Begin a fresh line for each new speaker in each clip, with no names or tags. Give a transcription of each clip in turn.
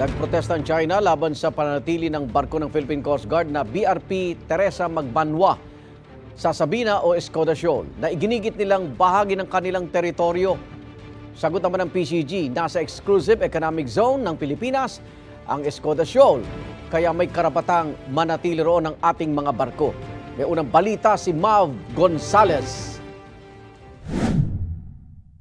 Nagprotesta ang China laban sa pananatili ng barko ng Philippine Coast Guard na BRP Teresa Magbanwa sa Sabina o Escoda Shoal na iginigit nilang bahagi ng kanilang teritoryo. Sagot naman ng PCG, nasa exclusive economic zone ng Pilipinas ang Escoda Shoal, kaya may karapatang manatili roon ang ating mga barko. May unang balita si Mav Gonzales.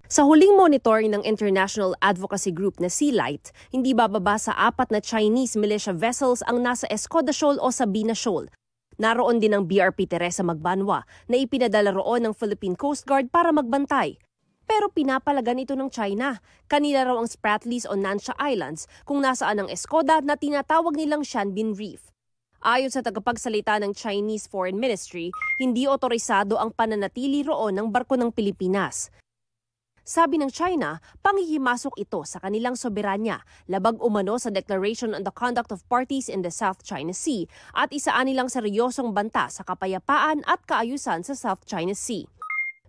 Sa huling monitoring ng international advocacy group na Sea Light, hindi bababa sa apat na Chinese militia vessels ang nasa Escoda Shoal o Sabina Shoal. Naroon din ang BRP Teresa Magbanwa na ipinadala roon ng Philippine Coast Guard para magbantay. Pero pinapalagan ito ng China. Kanila raw ang Spratlys o Nansha Islands kung nasaan ang Escoda na tinatawag nilang Shanbin Reef. Ayon sa tagapagsalita ng Chinese Foreign Ministry, hindi otorisado ang pananatili roon ng barko ng Pilipinas. Sabi ng China, pangihimasok ito sa kanilang soberanya, labag umano sa Declaration on the Conduct of Parties in the South China Sea at isaan nilang seryosong banta sa kapayapaan at kaayusan sa South China Sea.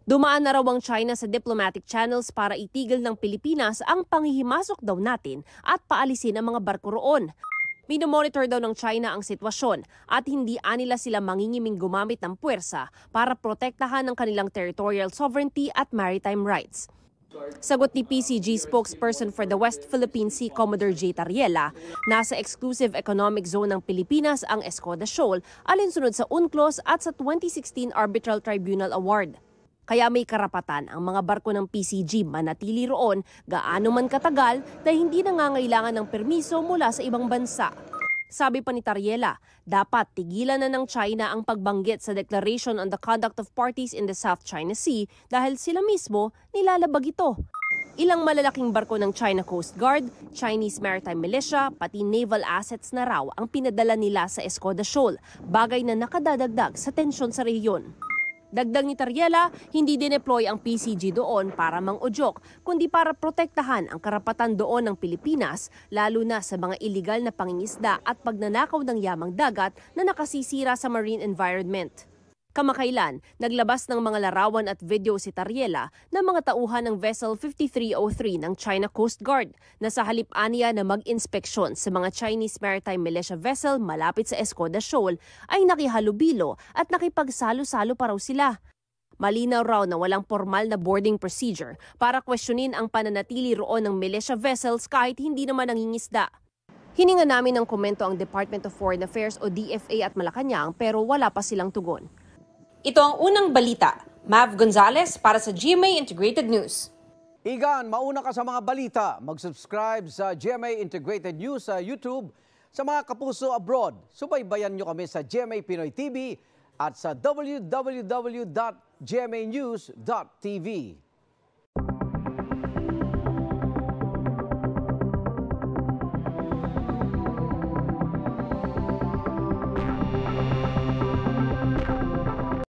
Dumaan na raw ang China sa diplomatic channels para itigil ng Pilipinas ang pangihimasok daw natin at paalisin ang mga barko roon. Minomonitor daw ng China ang sitwasyon at hindi anila sila mangingiming gumamit ng puwersa para protektahan ang kanilang territorial sovereignty at maritime rights. Sagot ni PCG spokesperson for the West Philippine Sea Commodore J. Tariela, nasa exclusive economic zone ng Pilipinas ang Escoda Shoal alinsunod sa UNCLOS at sa 2016 Arbitral Tribunal Award. Kaya may karapatan ang mga barko ng PCG manatili roon gaano man katagal na hindi nangangailangan ng permiso mula sa ibang bansa. Sabi pa ni Tariela, dapat tigilan na ng China ang pagbanggit sa Declaration on the Conduct of Parties in the South China Sea dahil sila mismo nilalabag ito. Ilang malalaking barko ng China Coast Guard, Chinese Maritime Militia, pati naval assets na raw ang pinadala nila sa Escoda Shoal, bagay na nakadadagdag sa tensyon sa rehiyon. Dagdag ni Tariela, hindi dineploy ang PCG doon para mangudyok, kundi para protektahan ang karapatan doon ng Pilipinas, lalo na sa mga iligal na pangingisda at pagnanakaw ng yamang dagat na nakasisira sa marine environment. Kamakailan, naglabas ng mga larawan at video si Tariela ng mga tauhan ng Vessel 5303 ng China Coast Guard na sa halip aniya na mag-inspeksyon sa mga Chinese Maritime Militia vessel malapit sa Escoda Shoal ay nakihalubilo at nakipagsalo-salo pa raw sila. Malinaw raw na walang formal na boarding procedure para kwestiyonin ang pananatili roon ng militia vessels kahit hindi naman nangingisda. Hininga namin ng komento ang Department of Foreign Affairs o DFA at Malacanang pero wala pa silang tugon. Ito ang unang
balita. Mav
Gonzalez para sa GMA Integrated
News. Igan, mauna ka sa mga balita. Mag-subscribe sa GMA Integrated News sa YouTube. Sa mga kapuso abroad, subaybayan nyo kami sa GMA Pinoy TV at sa www.gmanews.tv.